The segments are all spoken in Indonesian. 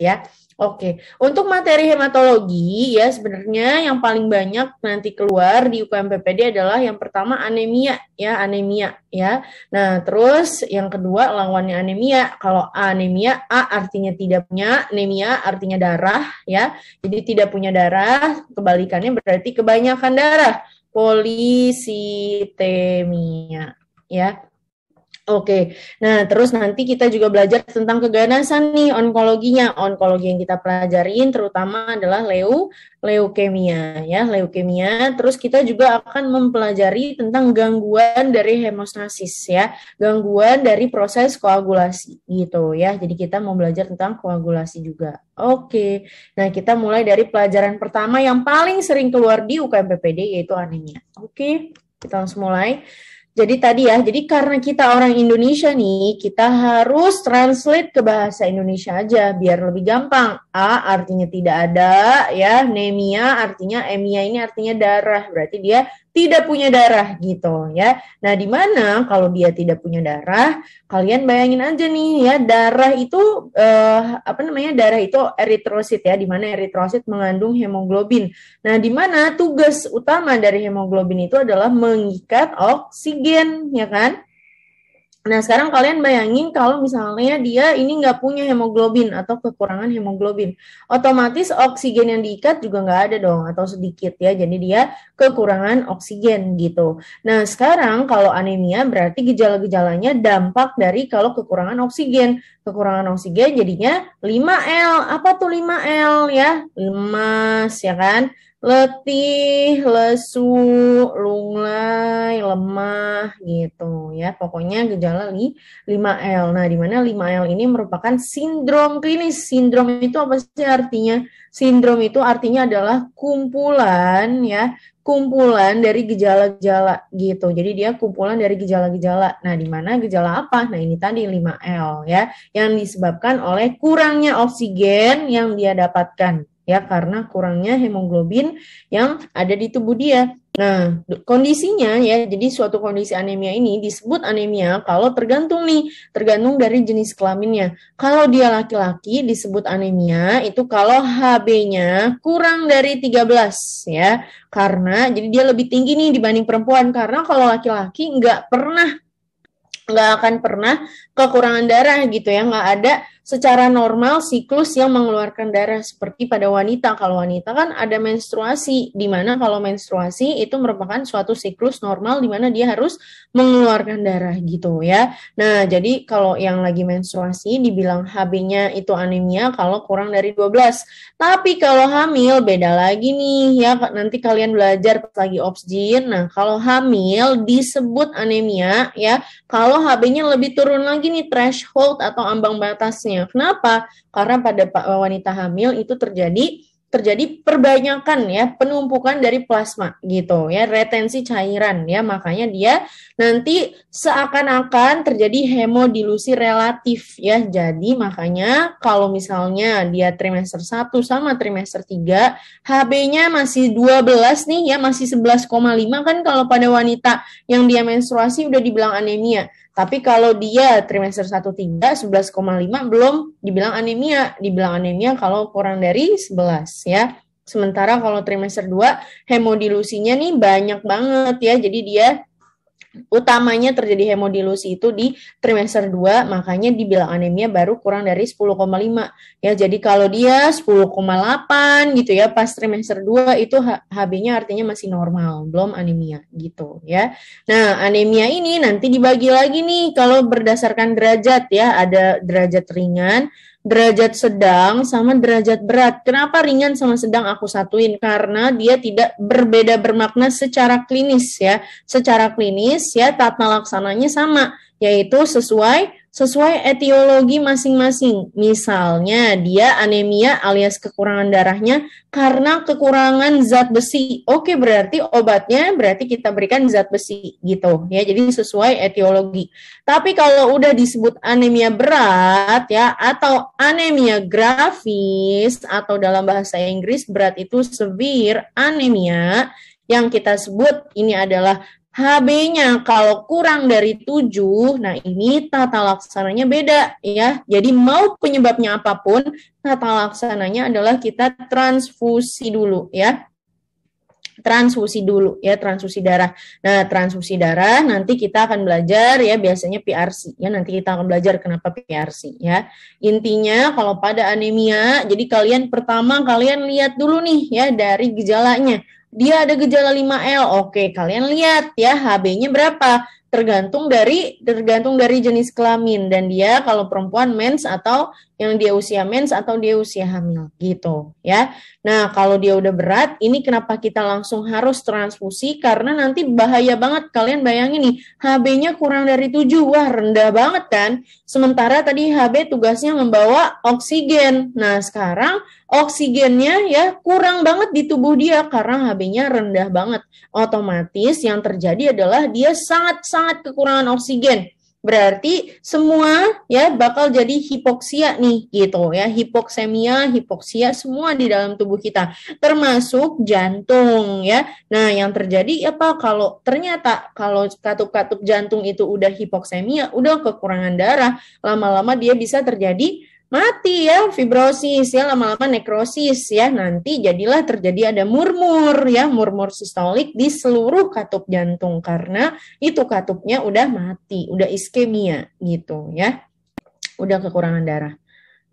ya. Oke, untuk materi hematologi ya sebenarnya yang paling banyak nanti keluar di ppd adalah yang pertama anemia ya, anemia ya. Nah, terus yang kedua lawannya anemia. Kalau anemia, A artinya tidak punya, anemia artinya darah ya. Jadi tidak punya darah, kebalikannya berarti kebanyakan darah, polisitemia ya. Oke, nah terus nanti kita juga belajar tentang keganasan nih onkologinya. Onkologi yang kita pelajarin terutama adalah leu leukemia ya, leukemia. Terus kita juga akan mempelajari tentang gangguan dari hemostasis ya, gangguan dari proses koagulasi gitu ya. Jadi kita mau belajar tentang koagulasi juga. Oke. Nah, kita mulai dari pelajaran pertama yang paling sering keluar di UKMPPD yaitu anemia. Oke, kita langsung mulai. Jadi tadi ya, jadi karena kita orang Indonesia nih, kita harus translate ke bahasa Indonesia aja biar lebih gampang. A artinya tidak ada, ya, nemia artinya emia ini artinya darah, berarti dia tidak punya darah gitu ya. Nah, di mana kalau dia tidak punya darah, kalian bayangin aja nih ya, darah itu eh, apa namanya? Darah itu eritrosit ya, di mana eritrosit mengandung hemoglobin. Nah, di mana tugas utama dari hemoglobin itu adalah mengikat oksigen ya kan? Nah, sekarang kalian bayangin kalau misalnya dia ini nggak punya hemoglobin atau kekurangan hemoglobin. Otomatis oksigen yang diikat juga nggak ada dong atau sedikit ya. Jadi dia kekurangan oksigen gitu. Nah, sekarang kalau anemia berarti gejala-gejalanya dampak dari kalau kekurangan oksigen. Kekurangan oksigen jadinya 5L. Apa tuh 5L ya? Lemas ya kan? letih, lesu, lunglai, lemah gitu ya. Pokoknya gejala 5L. Nah, di mana 5L ini merupakan sindrom klinis. Sindrom itu apa sih artinya? Sindrom itu artinya adalah kumpulan ya, kumpulan dari gejala-gejala gitu. Jadi dia kumpulan dari gejala-gejala. Nah, di mana gejala apa? Nah, ini tadi 5L ya, yang disebabkan oleh kurangnya oksigen yang dia dapatkan ya karena kurangnya hemoglobin yang ada di tubuh dia. Nah, kondisinya ya, jadi suatu kondisi anemia ini disebut anemia kalau tergantung nih, tergantung dari jenis kelaminnya. Kalau dia laki-laki disebut anemia itu kalau HB-nya kurang dari 13 ya. Karena jadi dia lebih tinggi nih dibanding perempuan karena kalau laki-laki nggak pernah nggak akan pernah kekurangan darah gitu ya nggak ada secara normal siklus yang mengeluarkan darah seperti pada wanita kalau wanita kan ada menstruasi di mana kalau menstruasi itu merupakan suatu siklus normal di mana dia harus mengeluarkan darah gitu ya nah jadi kalau yang lagi menstruasi dibilang HB-nya itu anemia kalau kurang dari 12 tapi kalau hamil beda lagi nih ya nanti kalian belajar lagi obsidian nah kalau hamil disebut anemia ya kalau HB-nya lebih turun lagi nih threshold atau ambang batasnya. Kenapa? Karena pada wanita hamil itu terjadi terjadi perbanyakan ya penumpukan dari plasma gitu ya retensi cairan ya makanya dia nanti seakan-akan terjadi hemodilusi relatif ya jadi makanya kalau misalnya dia trimester 1 sama trimester 3 HB-nya masih 12 nih ya masih 11,5 kan kalau pada wanita yang dia menstruasi udah dibilang anemia tapi kalau dia trimester 1 3 11,5 belum dibilang anemia, dibilang anemia kalau kurang dari 11 ya. Sementara kalau trimester 2 hemodilusinya nih banyak banget ya. Jadi dia utamanya terjadi hemodilusi itu di trimester 2, makanya dibilang anemia baru kurang dari 10,5. Ya, jadi kalau dia 10,8 gitu ya pas trimester 2 itu HB-nya artinya masih normal, belum anemia gitu ya. Nah, anemia ini nanti dibagi lagi nih kalau berdasarkan derajat ya, ada derajat ringan, derajat sedang sama derajat berat. Kenapa ringan sama sedang aku satuin? Karena dia tidak berbeda bermakna secara klinis ya. Secara klinis ya tata laksananya sama, yaitu sesuai sesuai etiologi masing-masing. Misalnya dia anemia alias kekurangan darahnya karena kekurangan zat besi. Oke, berarti obatnya berarti kita berikan zat besi gitu ya. Jadi sesuai etiologi. Tapi kalau udah disebut anemia berat ya atau anemia grafis atau dalam bahasa Inggris berat itu severe anemia yang kita sebut ini adalah HB-nya kalau kurang dari 7, nah ini tata laksananya beda ya. Jadi mau penyebabnya apapun, tata laksananya adalah kita transfusi dulu ya. Transfusi dulu ya, transfusi darah. Nah, transfusi darah nanti kita akan belajar ya biasanya PRC ya. Nanti kita akan belajar kenapa PRC ya. Intinya kalau pada anemia, jadi kalian pertama kalian lihat dulu nih ya dari gejalanya dia ada gejala 5L. Oke, kalian lihat ya HB-nya berapa? Tergantung dari tergantung dari jenis kelamin dan dia kalau perempuan mens atau yang dia usia mens atau dia usia hamil gitu ya. Nah, kalau dia udah berat, ini kenapa kita langsung harus transfusi karena nanti bahaya banget. Kalian bayangin nih, HB-nya kurang dari 7. Wah, rendah banget kan? Sementara tadi HB tugasnya membawa oksigen. Nah, sekarang oksigennya ya kurang banget di tubuh dia karena HB-nya rendah banget. Otomatis yang terjadi adalah dia sangat-sangat kekurangan oksigen. Berarti semua ya bakal jadi hipoksia nih gitu ya. Hipoksemia, hipoksia semua di dalam tubuh kita termasuk jantung ya. Nah, yang terjadi apa kalau ternyata kalau katup-katup jantung itu udah hipoksemia, udah kekurangan darah, lama-lama dia bisa terjadi mati ya fibrosis ya lama-lama nekrosis ya nanti jadilah terjadi ada murmur ya murmur sistolik di seluruh katup jantung karena itu katupnya udah mati udah iskemia gitu ya udah kekurangan darah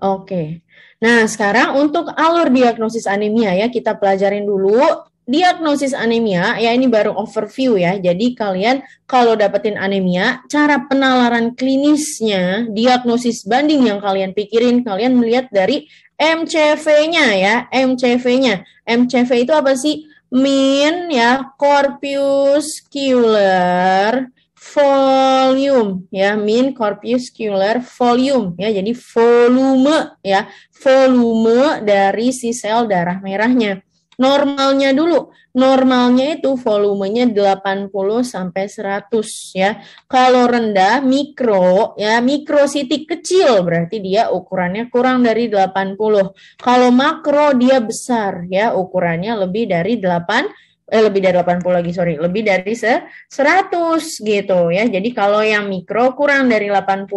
oke nah sekarang untuk alur diagnosis anemia ya kita pelajarin dulu diagnosis anemia ya ini baru overview ya. Jadi kalian kalau dapetin anemia, cara penalaran klinisnya, diagnosis banding yang kalian pikirin, kalian melihat dari MCV-nya ya, MCV-nya. MCV itu apa sih? Mean ya, corpuscular volume ya mean corpuscular volume ya jadi volume ya volume dari si sel darah merahnya normalnya dulu. Normalnya itu volumenya 80 sampai 100 ya. Kalau rendah mikro ya, mikrositik kecil berarti dia ukurannya kurang dari 80. Kalau makro dia besar ya, ukurannya lebih dari 8 eh lebih dari 80 lagi sorry lebih dari se 100 gitu ya jadi kalau yang mikro kurang dari 80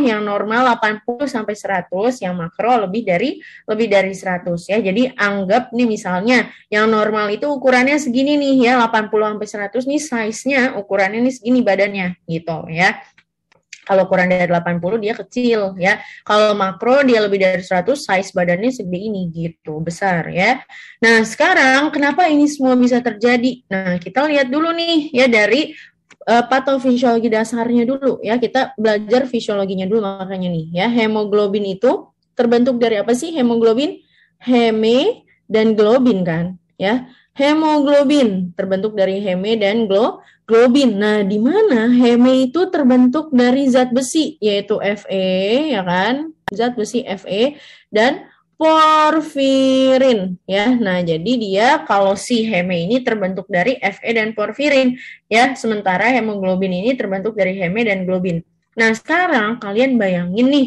yang normal 80 sampai 100 yang makro lebih dari lebih dari 100 ya jadi anggap nih misalnya yang normal itu ukurannya segini nih ya 80 sampai 100 nih size-nya ukurannya nih segini badannya gitu ya kalau kurang dari 80 dia kecil ya. Kalau makro dia lebih dari 100 size badannya segede ini gitu, besar ya. Nah, sekarang kenapa ini semua bisa terjadi? Nah, kita lihat dulu nih ya dari uh, patofisiologi dasarnya dulu ya. Kita belajar fisiologinya dulu makanya nih ya. Hemoglobin itu terbentuk dari apa sih hemoglobin? Heme dan globin kan ya hemoglobin terbentuk dari heme dan glo globin. Nah, di mana heme itu terbentuk dari zat besi yaitu Fe, ya kan? Zat besi Fe dan porfirin ya. Nah, jadi dia kalau si heme ini terbentuk dari Fe dan porfirin ya, sementara hemoglobin ini terbentuk dari heme dan globin. Nah, sekarang kalian bayangin nih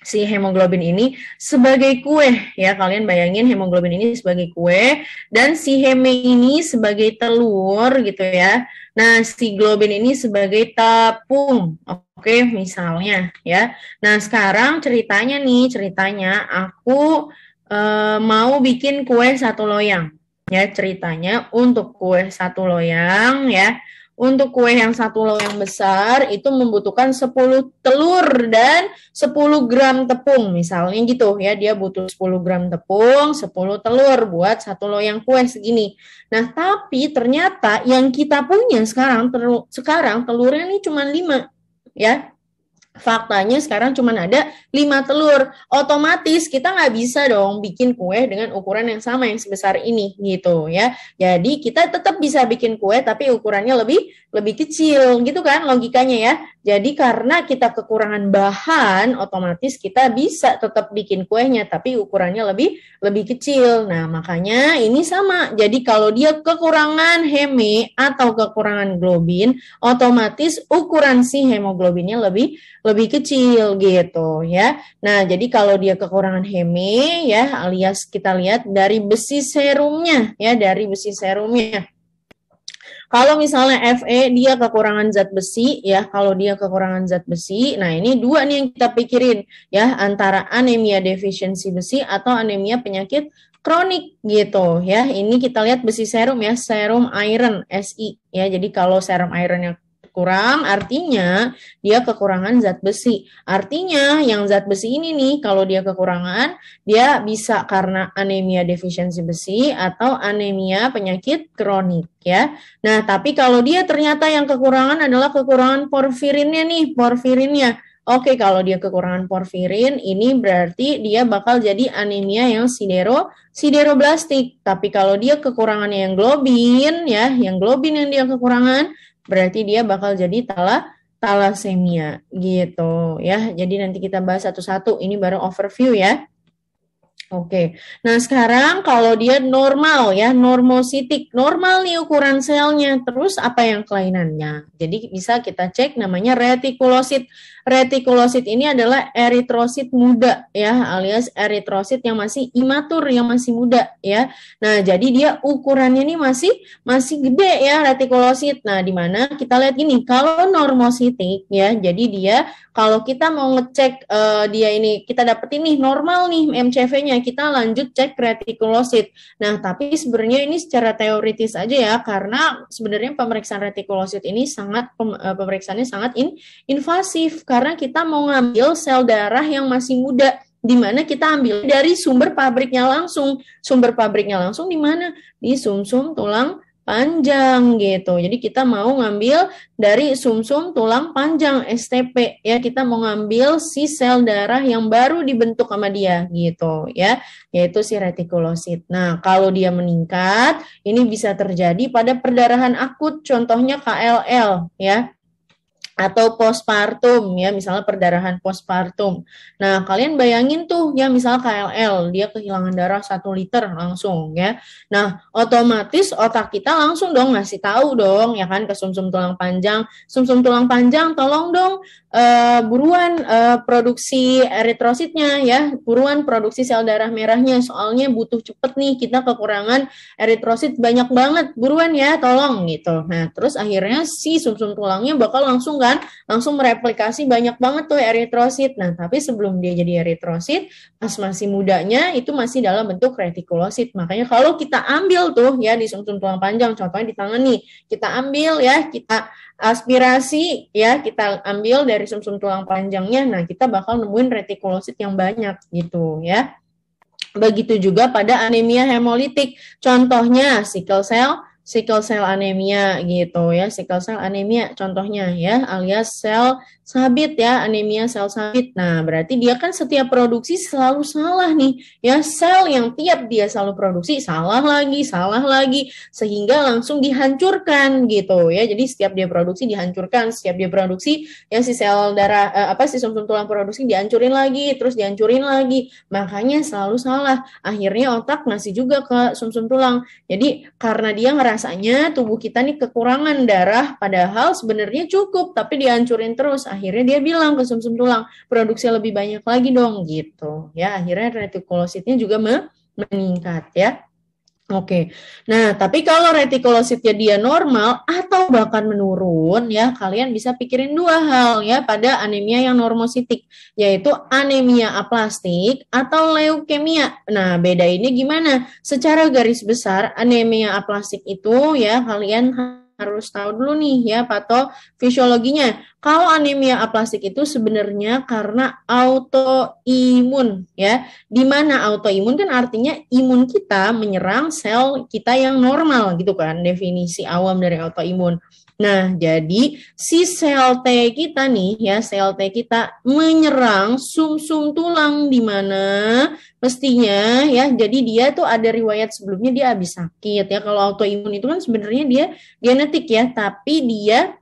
si hemoglobin ini sebagai kue ya kalian bayangin hemoglobin ini sebagai kue dan si heme ini sebagai telur gitu ya nah si globin ini sebagai tepung oke okay, misalnya ya nah sekarang ceritanya nih ceritanya aku e, mau bikin kue satu loyang ya ceritanya untuk kue satu loyang ya untuk kue yang satu loyang besar itu membutuhkan 10 telur dan 10 gram tepung misalnya gitu ya. Dia butuh 10 gram tepung, 10 telur buat satu loyang kue segini. Nah, tapi ternyata yang kita punya sekarang telur, sekarang telurnya ini cuma 5 ya faktanya sekarang cuma ada lima telur. Otomatis kita nggak bisa dong bikin kue dengan ukuran yang sama yang sebesar ini gitu ya. Jadi kita tetap bisa bikin kue tapi ukurannya lebih lebih kecil gitu kan logikanya ya. Jadi karena kita kekurangan bahan, otomatis kita bisa tetap bikin kuenya, tapi ukurannya lebih lebih kecil. Nah, makanya ini sama. Jadi kalau dia kekurangan heme atau kekurangan globin, otomatis ukuran si hemoglobinnya lebih lebih kecil gitu ya. Nah, jadi kalau dia kekurangan heme ya alias kita lihat dari besi serumnya ya, dari besi serumnya. Kalau misalnya Fe dia kekurangan zat besi ya, kalau dia kekurangan zat besi, nah ini dua nih yang kita pikirin ya antara anemia defisiensi besi atau anemia penyakit kronik gitu ya. Ini kita lihat besi serum ya, serum iron SI ya. Jadi kalau serum ironnya kurang artinya dia kekurangan zat besi. Artinya yang zat besi ini nih kalau dia kekurangan dia bisa karena anemia defisiensi besi atau anemia penyakit kronik ya. Nah, tapi kalau dia ternyata yang kekurangan adalah kekurangan porfirinnya nih, porfirinnya. Oke, kalau dia kekurangan porfirin, ini berarti dia bakal jadi anemia yang sidero sideroblastik. Tapi kalau dia kekurangannya yang globin, ya, yang globin yang dia kekurangan, berarti dia bakal jadi tala talasemia gitu ya. Jadi nanti kita bahas satu-satu. Ini baru overview ya. Oke. Nah, sekarang kalau dia normal ya, normositik. Normal nih ukuran selnya. Terus apa yang kelainannya? Jadi bisa kita cek namanya retikulosit retikulosit ini adalah eritrosit muda ya, alias eritrosit yang masih imatur, yang masih muda ya. Nah, jadi dia ukurannya ini masih masih gede ya retikulosit. Nah, di mana kita lihat gini, kalau normositik ya, jadi dia kalau kita mau ngecek uh, dia ini kita dapetin nih normal nih MCV-nya, kita lanjut cek retikulosit. Nah, tapi sebenarnya ini secara teoritis aja ya, karena sebenarnya pemeriksaan retikulosit ini sangat pem, eh, pemeriksaannya sangat in, invasif karena kita mau ngambil sel darah yang masih muda di mana kita ambil dari sumber pabriknya langsung. Sumber pabriknya langsung di mana? Di sumsum tulang panjang gitu. Jadi kita mau ngambil dari sumsum tulang panjang STP ya, kita mau ngambil si sel darah yang baru dibentuk sama dia gitu ya, yaitu si retikulosit. Nah, kalau dia meningkat, ini bisa terjadi pada perdarahan akut contohnya KLL ya atau postpartum ya misalnya perdarahan postpartum. Nah kalian bayangin tuh ya misalnya KLL dia kehilangan darah satu liter langsung ya. Nah otomatis otak kita langsung dong ngasih tahu dong ya kan ke sumsum tulang panjang, sumsum -sum tulang panjang tolong dong uh, buruan uh, produksi eritrositnya ya buruan produksi sel darah merahnya soalnya butuh cepet nih kita kekurangan eritrosit banyak banget buruan ya tolong gitu. Nah terus akhirnya si sumsum -sum tulangnya bakal langsung kan langsung mereplikasi banyak banget tuh eritrosit. Nah, tapi sebelum dia jadi eritrosit, pas masih mudanya itu masih dalam bentuk retikulosit. Makanya kalau kita ambil tuh ya di sumsum tulang panjang, contohnya di tangan nih, kita ambil ya, kita aspirasi ya, kita ambil dari sumsum tulang panjangnya. Nah, kita bakal nemuin retikulosit yang banyak gitu ya. Begitu juga pada anemia hemolitik. Contohnya sickle cell sickle cell anemia gitu ya. Sickle cell anemia contohnya ya alias sel sabit ya, anemia sel sabit. Nah, berarti dia kan setiap produksi selalu salah nih. Ya, sel yang tiap dia selalu produksi salah lagi, salah lagi sehingga langsung dihancurkan gitu ya. Jadi setiap dia produksi dihancurkan, setiap dia produksi ya si sel darah eh, apa si sumsum tulang produksi dihancurin lagi, terus dihancurin lagi. Makanya selalu salah. Akhirnya otak ngasih juga ke sumsum tulang. Jadi karena dia ngerasa rasanya tubuh kita nih kekurangan darah padahal sebenarnya cukup tapi dihancurin terus akhirnya dia bilang ke sumsum tulang produksi lebih banyak lagi dong gitu ya akhirnya retikulositnya juga meningkat ya Oke, nah tapi kalau retikulositnya dia normal atau bahkan menurun ya kalian bisa pikirin dua hal ya pada anemia yang normositik yaitu anemia aplastik atau leukemia. Nah beda ini gimana? Secara garis besar anemia aplastik itu ya kalian harus tahu dulu nih ya fisiologinya Kalau anemia aplastik itu sebenarnya karena autoimun ya. Di mana autoimun kan artinya imun kita menyerang sel kita yang normal gitu kan definisi awam dari autoimun. Nah, jadi si sel T kita nih ya, sel T kita menyerang sumsum -sum tulang di mana mestinya ya. Jadi dia tuh ada riwayat sebelumnya dia habis sakit ya. Kalau autoimun itu kan sebenarnya dia genetik ya, tapi dia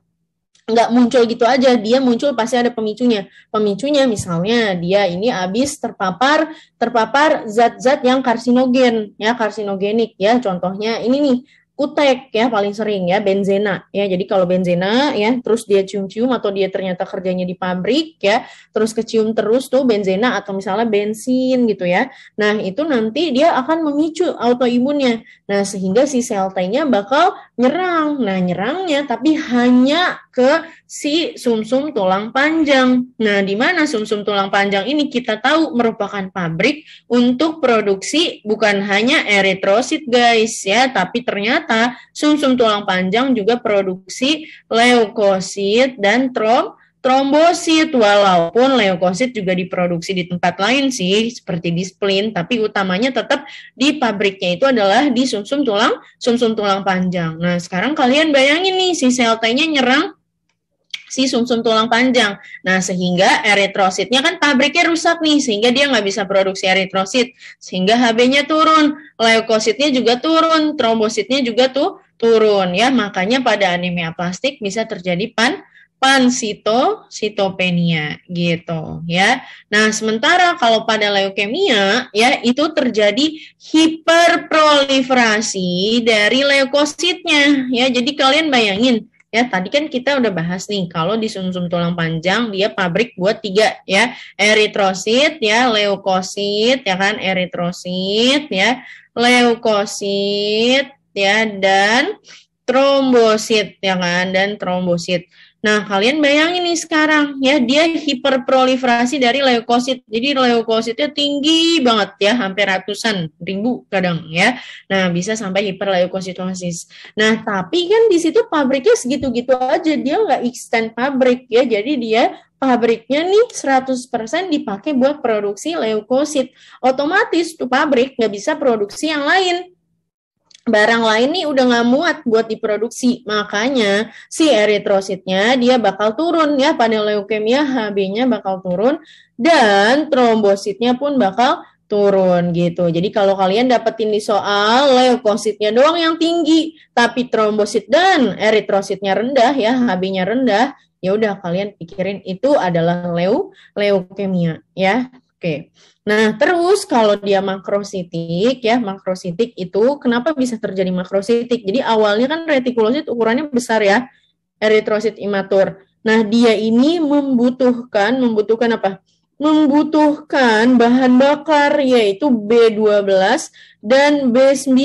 nggak muncul gitu aja dia muncul pasti ada pemicunya pemicunya misalnya dia ini habis terpapar terpapar zat-zat yang karsinogen ya karsinogenik ya contohnya ini nih kutek ya paling sering ya benzena ya jadi kalau benzena ya terus dia cium-cium atau dia ternyata kerjanya di pabrik ya terus kecium terus tuh benzena atau misalnya bensin gitu ya nah itu nanti dia akan memicu autoimunnya nah sehingga si sel T-nya bakal nyerang. Nah, nyerangnya tapi hanya ke si sumsum -sum tulang panjang. Nah, di mana sumsum tulang panjang ini kita tahu merupakan pabrik untuk produksi bukan hanya eritrosit, guys, ya, tapi ternyata sumsum -sum tulang panjang juga produksi leukosit dan trom Trombosit walaupun leukosit juga diproduksi di tempat lain sih seperti di spleen tapi utamanya tetap di pabriknya itu adalah di sumsum -sum tulang sumsum -sum tulang panjang. Nah, sekarang kalian bayangin nih si sel T-nya nyerang si sumsum -sum tulang panjang. Nah, sehingga eritrositnya kan pabriknya rusak nih, sehingga dia nggak bisa produksi eritrosit. Sehingga HB-nya turun, leukositnya juga turun, trombositnya juga tuh turun ya. Makanya pada anemia plastik bisa terjadi pan sitopenia gitu ya. Nah, sementara kalau pada leukemia ya itu terjadi hiperproliferasi dari leukositnya ya. Jadi kalian bayangin ya tadi kan kita udah bahas nih kalau di sumsum tulang panjang dia pabrik buat tiga ya eritrosit ya leukosit ya kan eritrosit ya leukosit ya dan trombosit ya kan dan trombosit Nah, kalian bayangin nih sekarang ya, dia hiperproliferasi dari leukosit. Jadi leukositnya tinggi banget ya, hampir ratusan ribu kadang ya. Nah, bisa sampai hiperleukositosis. Nah, tapi kan di situ pabriknya segitu-gitu aja, dia nggak extend pabrik ya. Jadi dia pabriknya nih 100% dipakai buat produksi leukosit. Otomatis tuh pabrik nggak bisa produksi yang lain barang lain nih udah nggak muat buat diproduksi. Makanya si eritrositnya dia bakal turun ya panel leukemia Hb-nya bakal turun dan trombositnya pun bakal turun gitu. Jadi kalau kalian dapetin di soal leukositnya doang yang tinggi, tapi trombosit dan eritrositnya rendah ya, Hb-nya rendah, ya udah kalian pikirin itu adalah leu leukemia ya. Oke. Nah, terus kalau dia makrositik ya, makrositik itu kenapa bisa terjadi makrositik? Jadi awalnya kan retikulosit ukurannya besar ya, eritrosit imatur. Nah, dia ini membutuhkan membutuhkan apa? membutuhkan bahan bakar yaitu B12 dan B9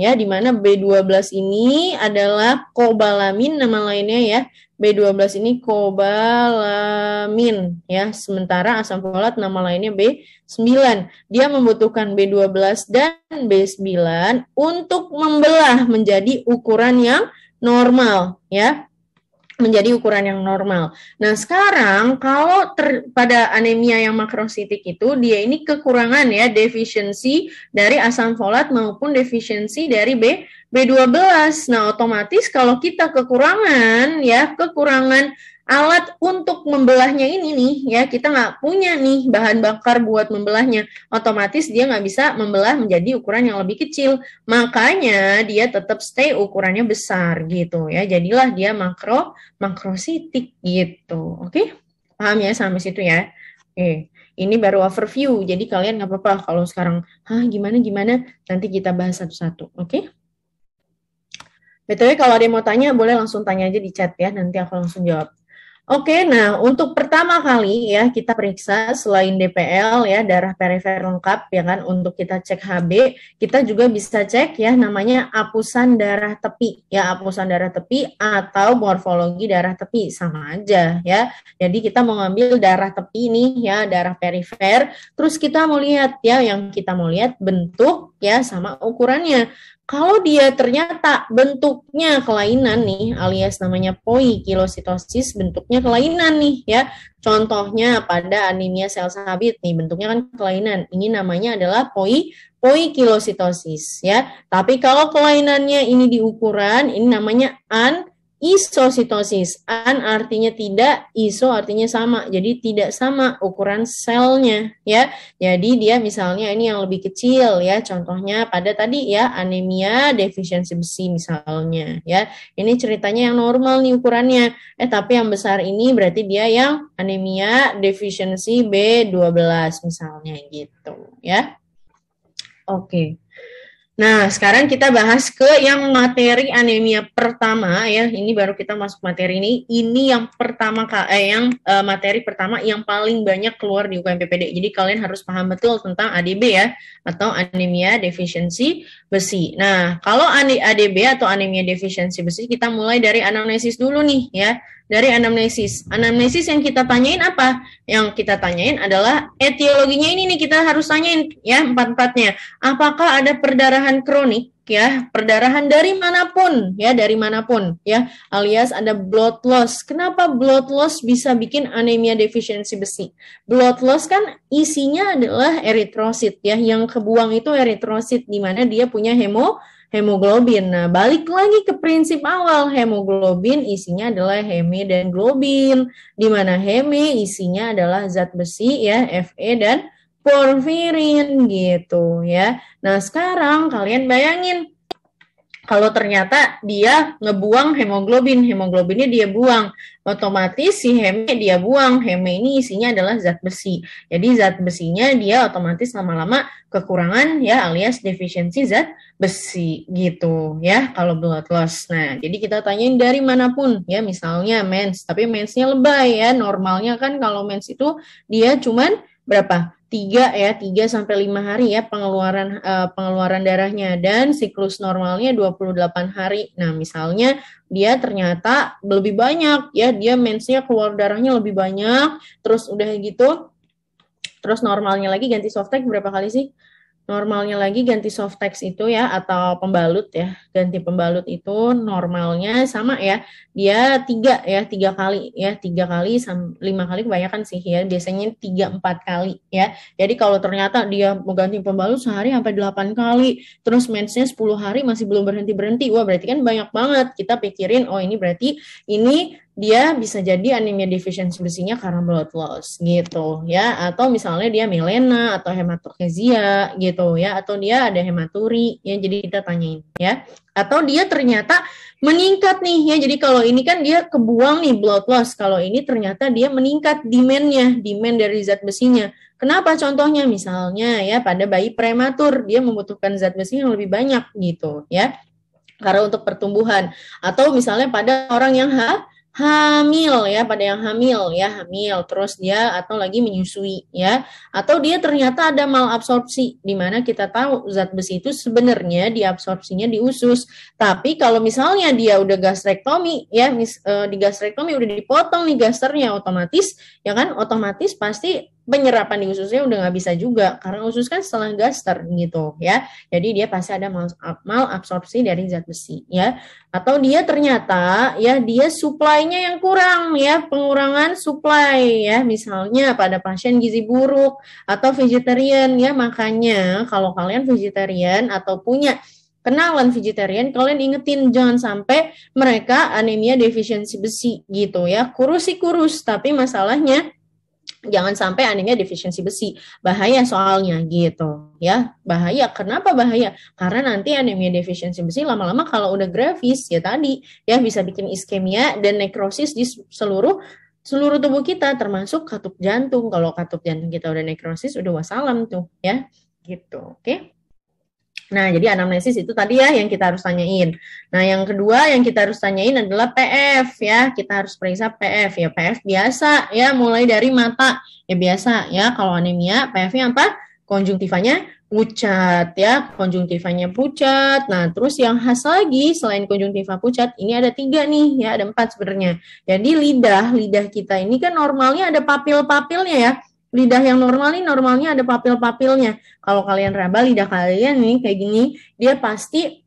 ya di mana B12 ini adalah kobalamin nama lainnya ya. B12 ini kobalamin ya. Sementara asam folat nama lainnya B9. Dia membutuhkan B12 dan B9 untuk membelah menjadi ukuran yang normal ya menjadi ukuran yang normal. Nah, sekarang kalau ter, pada anemia yang makrositik itu dia ini kekurangan ya defisiensi dari asam folat maupun defisiensi dari B B12. Nah, otomatis kalau kita kekurangan ya kekurangan alat untuk membelahnya ini nih ya kita nggak punya nih bahan bakar buat membelahnya otomatis dia nggak bisa membelah menjadi ukuran yang lebih kecil makanya dia tetap stay ukurannya besar gitu ya jadilah dia makro makrositik gitu oke okay? paham ya sama situ ya oke okay. ini baru overview jadi kalian nggak apa-apa kalau sekarang hah gimana gimana nanti kita bahas satu-satu oke okay? Betulnya kalau ada yang mau tanya boleh langsung tanya aja di chat ya nanti aku langsung jawab Oke, nah untuk pertama kali ya kita periksa selain DPL ya darah perifer lengkap ya kan untuk kita cek HB, kita juga bisa cek ya namanya apusan darah tepi ya apusan darah tepi atau morfologi darah tepi sama aja ya. Jadi kita mau ngambil darah tepi ini ya darah perifer, terus kita mau lihat ya yang kita mau lihat bentuk ya sama ukurannya. Kalau dia ternyata bentuknya kelainan nih, alias namanya poikilositosis, bentuknya kelainan nih ya. Contohnya pada anemia sel sabit nih, bentuknya kan kelainan. Ini namanya adalah poi poikilositosis ya. Tapi kalau kelainannya ini di ukuran, ini namanya an isositosis an artinya tidak, iso artinya sama. Jadi tidak sama ukuran selnya ya. Jadi dia misalnya ini yang lebih kecil ya. Contohnya pada tadi ya anemia defisiensi besi misalnya ya. Ini ceritanya yang normal nih ukurannya. Eh tapi yang besar ini berarti dia yang anemia defisiensi B12 misalnya gitu ya. Oke. Okay. Nah, sekarang kita bahas ke yang materi anemia pertama ya. Ini baru kita masuk materi ini. Ini yang pertama eh, yang eh, materi pertama yang paling banyak keluar di UKM PPD. Jadi kalian harus paham betul tentang ADB ya atau anemia defisiensi besi. Nah, kalau ADB atau anemia defisiensi besi kita mulai dari anamnesis dulu nih ya dari anamnesis. Anamnesis yang kita tanyain apa? Yang kita tanyain adalah etiologinya ini nih kita harus tanyain ya empat-empatnya. Apakah ada perdarahan kronik ya, perdarahan dari manapun ya, dari manapun ya, alias ada blood loss. Kenapa blood loss bisa bikin anemia defisiensi besi? Blood loss kan isinya adalah eritrosit ya, yang kebuang itu eritrosit di mana dia punya hemo hemoglobin. Nah, balik lagi ke prinsip awal, hemoglobin isinya adalah heme dan globin, di mana heme isinya adalah zat besi ya, Fe dan porfirin gitu ya. Nah, sekarang kalian bayangin kalau ternyata dia ngebuang hemoglobin, hemoglobinnya dia buang, otomatis si heme dia buang. Heme ini isinya adalah zat besi. Jadi zat besinya dia otomatis lama-lama kekurangan ya alias defisiensi zat besi gitu ya kalau blood loss. Nah, jadi kita tanyain dari manapun ya misalnya mens, tapi mensnya lebay ya. Normalnya kan kalau mens itu dia cuman berapa? tiga ya, tiga sampai lima hari ya pengeluaran uh, pengeluaran darahnya dan siklus normalnya 28 hari. Nah, misalnya dia ternyata lebih banyak ya, dia mensnya keluar darahnya lebih banyak, terus udah gitu terus normalnya lagi ganti softtek berapa kali sih? normalnya lagi ganti soft text itu ya atau pembalut ya ganti pembalut itu normalnya sama ya dia tiga ya tiga kali ya tiga kali lima kali kebanyakan sih ya biasanya tiga empat kali ya jadi kalau ternyata dia mau ganti pembalut sehari sampai delapan kali terus mensnya sepuluh hari masih belum berhenti berhenti wah berarti kan banyak banget kita pikirin oh ini berarti ini dia bisa jadi anemia defisiensi besinya karena blood loss gitu ya atau misalnya dia melena atau hematokezia gitu ya atau dia ada hematuri ya jadi kita tanyain ya atau dia ternyata meningkat nih ya jadi kalau ini kan dia kebuang nih blood loss kalau ini ternyata dia meningkat demandnya demand dari zat besinya kenapa contohnya misalnya ya pada bayi prematur dia membutuhkan zat besi yang lebih banyak gitu ya karena untuk pertumbuhan atau misalnya pada orang yang ha hamil ya pada yang hamil ya hamil terus dia atau lagi menyusui ya atau dia ternyata ada malabsorpsi di mana kita tahu zat besi itu sebenarnya diabsorpsinya di usus tapi kalau misalnya dia udah gastrektomi ya mis, e, eh, di gastrektomi udah dipotong nih gasternya otomatis ya kan otomatis pasti penyerapan di ususnya udah nggak bisa juga karena usus kan setelah gaster gitu ya. Jadi dia pasti ada mal, mal absorpsi dari zat besi ya. Atau dia ternyata ya dia suplainya yang kurang ya, pengurangan suplai ya. Misalnya pada pasien gizi buruk atau vegetarian ya makanya kalau kalian vegetarian atau punya kenalan vegetarian, kalian ingetin jangan sampai mereka anemia defisiensi besi gitu ya. Kurus sih kurus, tapi masalahnya jangan sampai anemia defisiensi besi bahaya soalnya gitu ya bahaya kenapa bahaya karena nanti anemia defisiensi besi lama-lama kalau udah grafis ya tadi ya bisa bikin iskemia dan nekrosis di seluruh seluruh tubuh kita termasuk katup jantung kalau katup jantung kita udah nekrosis udah wasalam tuh ya gitu oke okay? Nah, jadi anamnesis itu tadi ya yang kita harus tanyain. Nah, yang kedua yang kita harus tanyain adalah PF ya. Kita harus periksa PF ya. PF biasa ya, mulai dari mata ya biasa ya. Kalau anemia, PF-nya apa? Konjungtivanya pucat ya, konjungtivanya pucat. Nah, terus yang khas lagi selain konjungtiva pucat, ini ada tiga nih ya, ada empat sebenarnya. Jadi lidah, lidah kita ini kan normalnya ada papil-papilnya ya lidah yang normal nih normalnya ada papil-papilnya. Kalau kalian raba lidah kalian nih kayak gini, dia pasti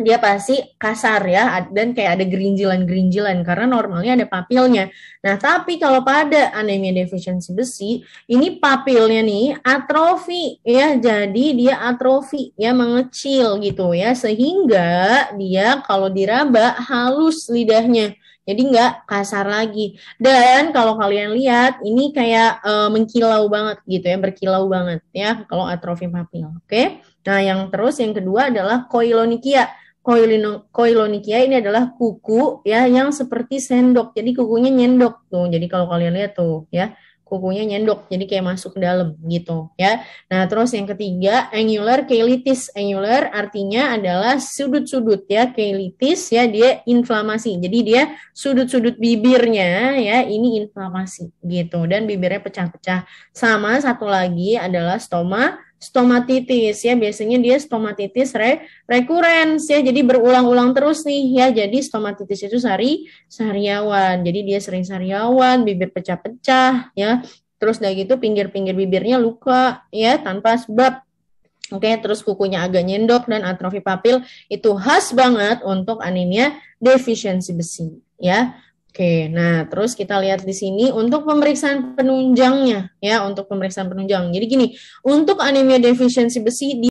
dia pasti kasar ya dan kayak ada gerinjilan-gerinjilan karena normalnya ada papilnya. Nah, tapi kalau pada anemia defisiensi besi, ini papilnya nih atrofi ya. Jadi dia atrofi ya mengecil gitu ya sehingga dia kalau diraba halus lidahnya. Jadi nggak kasar lagi. Dan kalau kalian lihat, ini kayak e, mengkilau banget gitu ya, berkilau banget ya kalau atrofi papil. Oke. Okay? Nah, yang terus yang kedua adalah koilonikia. Koilino, koilonikia ini adalah kuku ya yang seperti sendok. Jadi kukunya nyendok tuh. Jadi kalau kalian lihat tuh ya kukunya nyendok jadi kayak masuk ke dalam gitu ya. Nah, terus yang ketiga angular cheilitis. Angular artinya adalah sudut-sudut ya cheilitis ya dia inflamasi. Jadi dia sudut-sudut bibirnya ya ini inflamasi gitu dan bibirnya pecah-pecah. Sama satu lagi adalah stoma stomatitis ya biasanya dia stomatitis re rekurens ya jadi berulang-ulang terus nih ya jadi stomatitis itu sari sariawan jadi dia sering sariawan bibir pecah-pecah ya terus dari gitu pinggir-pinggir bibirnya luka ya tanpa sebab Oke, okay, terus kukunya agak nyendok dan atrofi papil itu khas banget untuk anemia defisiensi besi, ya. Oke, nah terus kita lihat di sini untuk pemeriksaan penunjangnya ya, untuk pemeriksaan penunjang. Jadi gini, untuk anemia defisiensi besi di